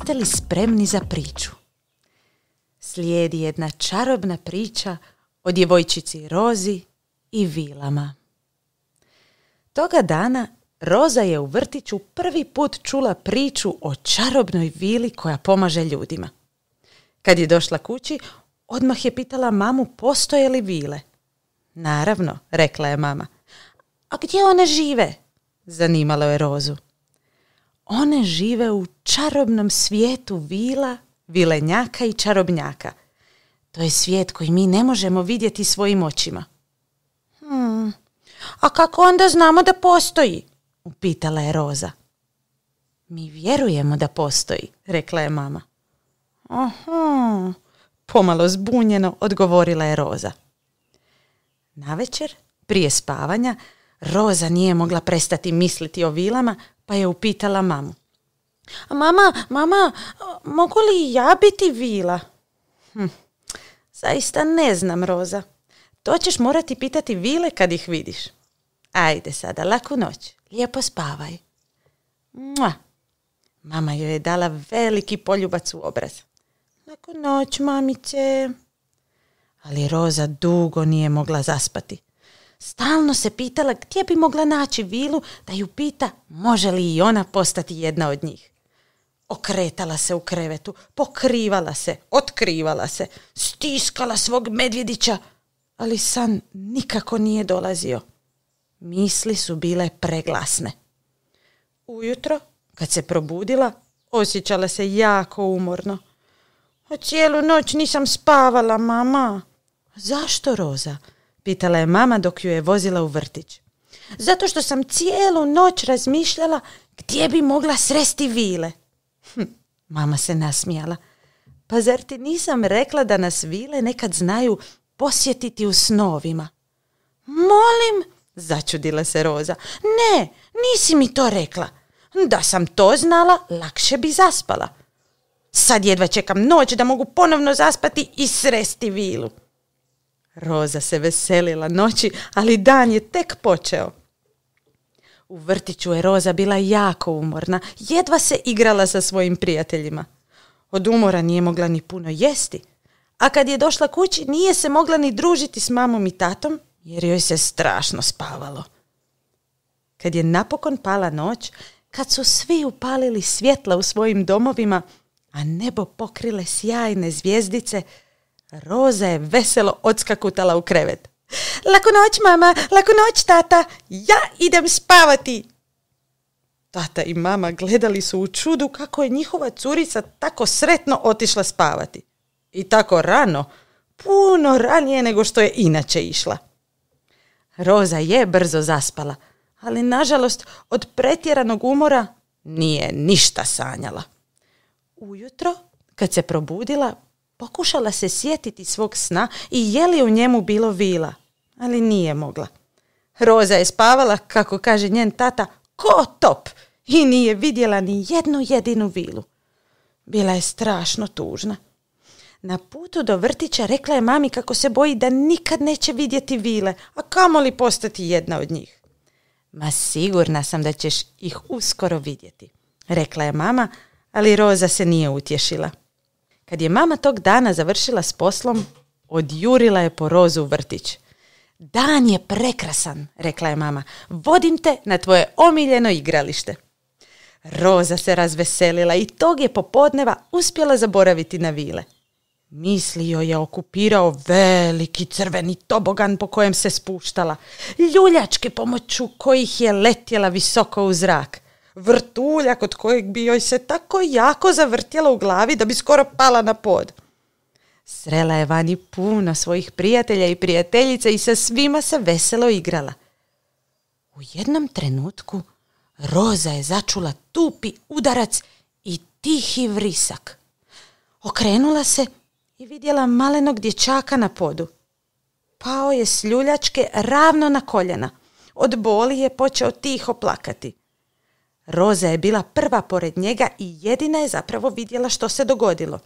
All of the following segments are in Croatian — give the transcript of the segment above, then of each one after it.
Jeste li spremni za priču? Slijedi jedna čarobna priča o djevojčici Rozi i vilama. Toga dana Roza je u vrtiću prvi put čula priču o čarobnoj vili koja pomaže ljudima. Kad je došla kući, odmah je pitala mamu postoje li vile. Naravno, rekla je mama. A gdje one žive? Zanimalo je Rozu one žive u čarobnom svijetu vila, vilenjaka i čarobnjaka. To je svijet koji mi ne možemo vidjeti svojim očima. Hmm, a kako onda znamo da postoji? upitala je Roza. Mi vjerujemo da postoji, rekla je mama. Aha, pomalo zbunjeno odgovorila je Roza. Na večer, prije spavanja, Roza nije mogla prestati misliti o vilama pa je upitala mamu. mama, mama, mogu li ja biti vila? Hm, zaista ne znam, Roza. To ćeš morati pitati vile kad ih vidiš. Ajde sada, laku noć. Lijepo spavaj. Mua. Mama joj je dala veliki poljubac u obraz. Laku noć, mamice. Ali Roza dugo nije mogla zaspati. Stalno se pitala gdje bi mogla naći vilu da ju pita može li i ona postati jedna od njih. Okretala se u krevetu, pokrivala se, otkrivala se, stiskala svog medvjedića, ali san nikako nije dolazio. Misli su bile preglasne. Ujutro, kad se probudila, osjećala se jako umorno. A cijelu noć nisam spavala, mama. Zašto, Roza? pitala je mama dok ju je vozila u vrtić. Zato što sam cijelu noć razmišljala gdje bi mogla sresti vile. Hm, mama se nasmijala. Pa zar ti nisam rekla da nas vile nekad znaju posjetiti u snovima? Molim, začudila se Roza. Ne, nisi mi to rekla. Da sam to znala, lakše bi zaspala. Sad jedva čekam noć da mogu ponovno zaspati i sresti vilu. Roza se veselila noći, ali dan je tek počeo. U vrtiću je Roza bila jako umorna, jedva se igrala sa svojim prijateljima. Od umora nije mogla ni puno jesti, a kad je došla kući nije se mogla ni družiti s mamom i tatom jer joj se strašno spavalo. Kad je napokon pala noć, kad su svi upalili svjetla u svojim domovima, a nebo pokrile sjajne zvjezdice, Roza je veselo odskakutala u krevet. Lako noć, mama, laku noć, tata, ja idem spavati. Tata i mama gledali su u čudu kako je njihova curica tako sretno otišla spavati. I tako rano, puno ranije nego što je inače išla. Roza je brzo zaspala, ali nažalost od pretjeranog umora nije ništa sanjala. Ujutro, kad se probudila, Pokušala se sjetiti svog sna i je li u njemu bilo vila, ali nije mogla. Roza je spavala, kako kaže njen tata, ko top i nije vidjela ni jednu jedinu vilu. Bila je strašno tužna. Na putu do vrtića rekla je mami kako se boji da nikad neće vidjeti vile, a li postati jedna od njih. Ma sigurna sam da ćeš ih uskoro vidjeti, rekla je mama, ali Roza se nije utješila. Kad je mama tog dana završila s poslom, odjurila je po rozu vrtić. Dan je prekrasan, rekla je mama. Vodim te na tvoje omiljeno igralište. Roza se razveselila i tog je popodneva uspjela zaboraviti na vile. Mislio je okupirao veliki crveni tobogan po kojem se spuštala, ljuljačke pomoću kojih je letjela visoko u zrak vrtulja kod kojeg bi joj se tako jako zavrtjela u glavi da bi skoro pala na pod. Srela je vani puno svojih prijatelja i prijateljica i sa svima se veselo igrala. U jednom trenutku Roza je začula tupi udarac i tihi vrisak. Okrenula se i vidjela malenog dječaka na podu. Pao je s ljuljačke ravno na koljena. Od boli je počeo tiho plakati. Roza je bila prva pored njega i jedina je zapravo vidjela što se dogodilo.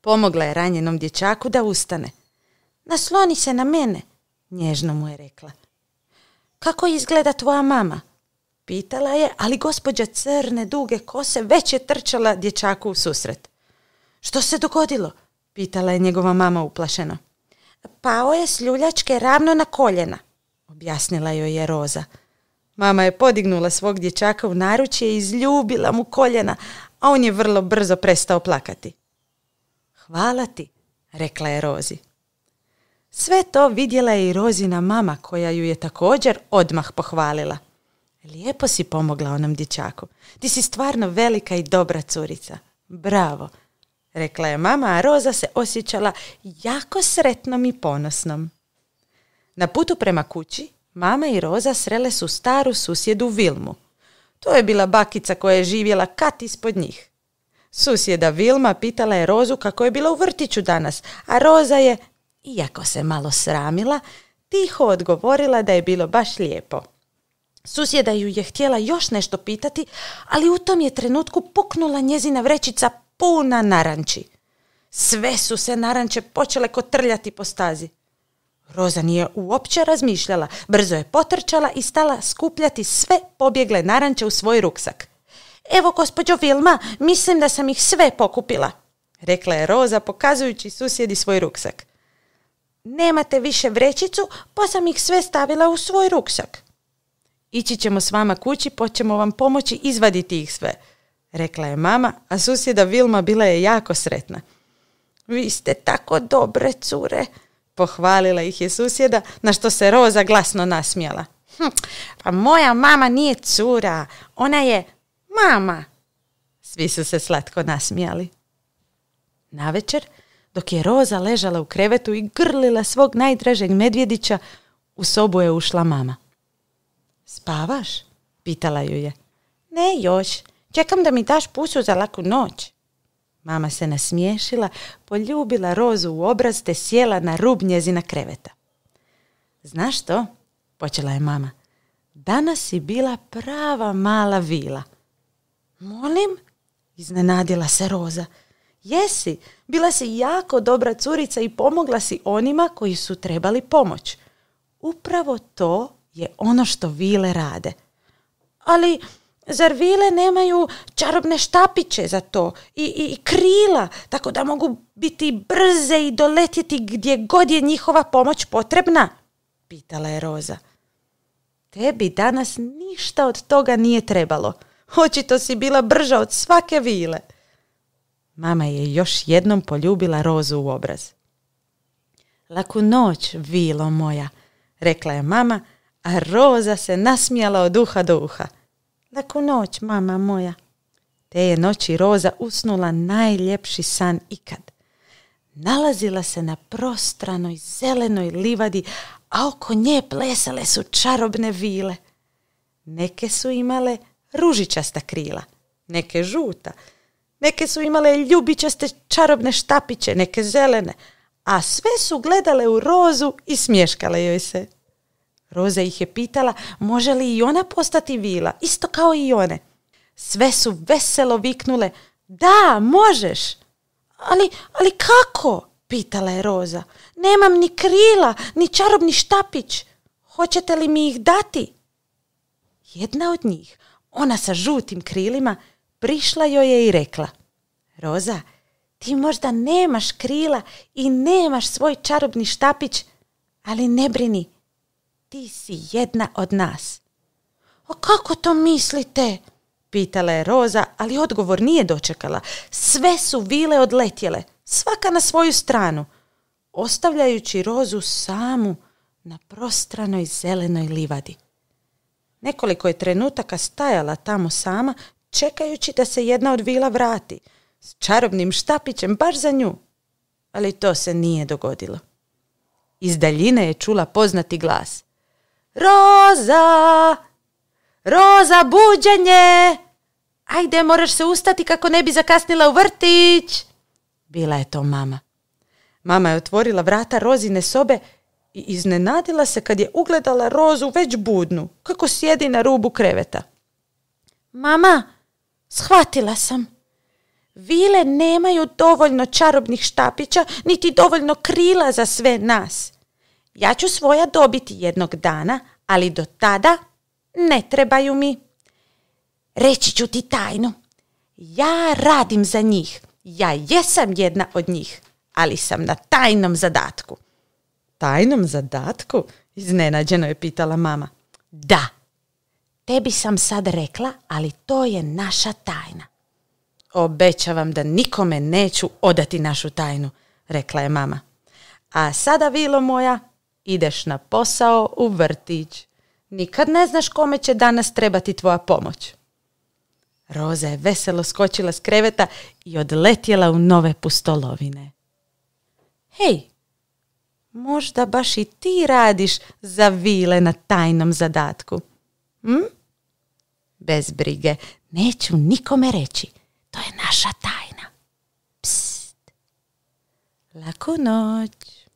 Pomogla je ranjenom dječaku da ustane. Nasloni se na mene, nježno mu je rekla. Kako izgleda tvoja mama? Pitala je, ali gospođa crne duge kose već je trčala dječaku u susret. Što se dogodilo? Pitala je njegova mama uplašeno. Pao je s ljuljačke ravno na koljena, objasnila joj je Roza. Mama je podignula svog dječaka u naručje i izljubila mu koljena, a on je vrlo brzo prestao plakati. Hvala ti, rekla je Rozi. Sve to vidjela je i Rozina mama koja ju je također odmah pohvalila. Lijepo si pomogla onom dječaku. Ti si stvarno velika i dobra curica. Bravo, rekla je mama, a Roza se osjećala jako sretnom i ponosnom. Na putu prema kući Mama i Roza srele su staru susjedu Vilmu. To je bila bakica koja je živjela kat ispod njih. Susjeda Vilma pitala je Rozu kako je bila u vrtiću danas, a Roza je, iako se malo sramila, tiho odgovorila da je bilo baš lijepo. Susjeda ju je htjela još nešto pitati, ali u tom je trenutku puknula njezina vrećica puna naranči. Sve su se naranče počele kotrljati po stazi. Roza nije uopće razmišljala. Brzo je potrčala i stala skupljati sve pobjegle naranče u svoj ruksak. Evo, gospođo Vilma, mislim da sam ih sve pokupila, rekla je Roza pokazujući susjedi svoj ruksak. Nemate više vrećicu, pa sam ih sve stavila u svoj ruksak. Ići ćemo s vama kući, pa ćemo vam pomoći izvaditi ih sve, rekla je mama, a susjeda Vilma bila je jako sretna. Vi ste tako dobre cure, pohvalila ih je susjeda, na što se Roza glasno nasmjela. Hm, pa moja mama nije cura, ona je mama. Svi su se slatko nasmijali. Navečer, dok je Roza ležala u krevetu i grlila svog najdražeg medvjedića, u sobu je ušla mama. Spavaš? Pitala ju je. Ne još, čekam da mi daš pusu za laku noć. Mama se nasmiješila, poljubila rozu u obraz te sjela na rub njezina kreveta. Znaš što? Počela je mama. Danas si bila prava mala vila. Molim? Iznenadila se Roza. Jesi, bila si jako dobra curica i pomogla si onima koji su trebali pomoć. Upravo to je ono što vile rade. Ali Zar vile nemaju čarobne štapiće za to i, i, krila, tako da mogu biti brze i doletjeti gdje god je njihova pomoć potrebna? Pitala je Roza. Tebi danas ništa od toga nije trebalo. Očito si bila brža od svake vile. Mama je još jednom poljubila Rozu u obraz. Laku noć, vilo moja, rekla je mama, a Roza se nasmijala od uha do uha. Laku noć, mama moja. Te je noći Roza usnula najljepši san ikad. Nalazila se na prostranoj zelenoj livadi, a oko nje plesale su čarobne vile. Neke su imale ružičasta krila, neke žuta, neke su imale ljubičaste čarobne štapiće, neke zelene, a sve su gledale u rozu i smješkale joj se. Roza ih je pitala može li i ona postati vila, isto kao i one. Sve su veselo viknule, da, možeš. Ali, ali kako? Pitala je Roza. Nemam ni krila, ni čarobni štapić. Hoćete li mi ih dati? Jedna od njih, ona sa žutim krilima, prišla joj je i rekla. Roza, ti možda nemaš krila i nemaš svoj čarobni štapić, ali ne brini, ti si jedna od nas. O kako to mislite? Pitala je Roza, ali odgovor nije dočekala. Sve su vile odletjele, svaka na svoju stranu, ostavljajući Rozu samu na prostranoj zelenoj livadi. Nekoliko je trenutaka stajala tamo sama, čekajući da se jedna od vila vrati, s čarobnim štapićem baš za nju. Ali to se nije dogodilo. Iz daljine je čula poznati glas. Roza! Roza, buđenje! Ajde, moraš se ustati kako ne bi zakasnila u vrtić. Bila je to mama. Mama je otvorila vrata Rozine sobe i iznenadila se kad je ugledala Rozu već budnu, kako sjedi na rubu kreveta. Mama, shvatila sam. Vile nemaju dovoljno čarobnih štapića, niti dovoljno krila za sve nas. Ja ću svoja dobiti jednog dana, ali do tada ne trebaju mi. Reći ću ti tajnu. Ja radim za njih. Ja jesam jedna od njih, ali sam na tajnom zadatku. Tajnom zadatku? Iznenađeno je pitala mama. Da, tebi sam sad rekla, ali to je naša tajna. Obećavam da nikome neću odati našu tajnu, rekla je mama. A sada, Vilo moja, ideš na posao, u vrtić. Nikad ne znaš kome će danas trebati tvoja pomoć. Roza je veselo skočila s kreveta i odletjela u nove pustolovine. Hej, možda baš i ti radiš za vile na tajnom zadatku. Hm? Bez brige, neću nikome reći. To je naša tajna. Psst. Laku noć.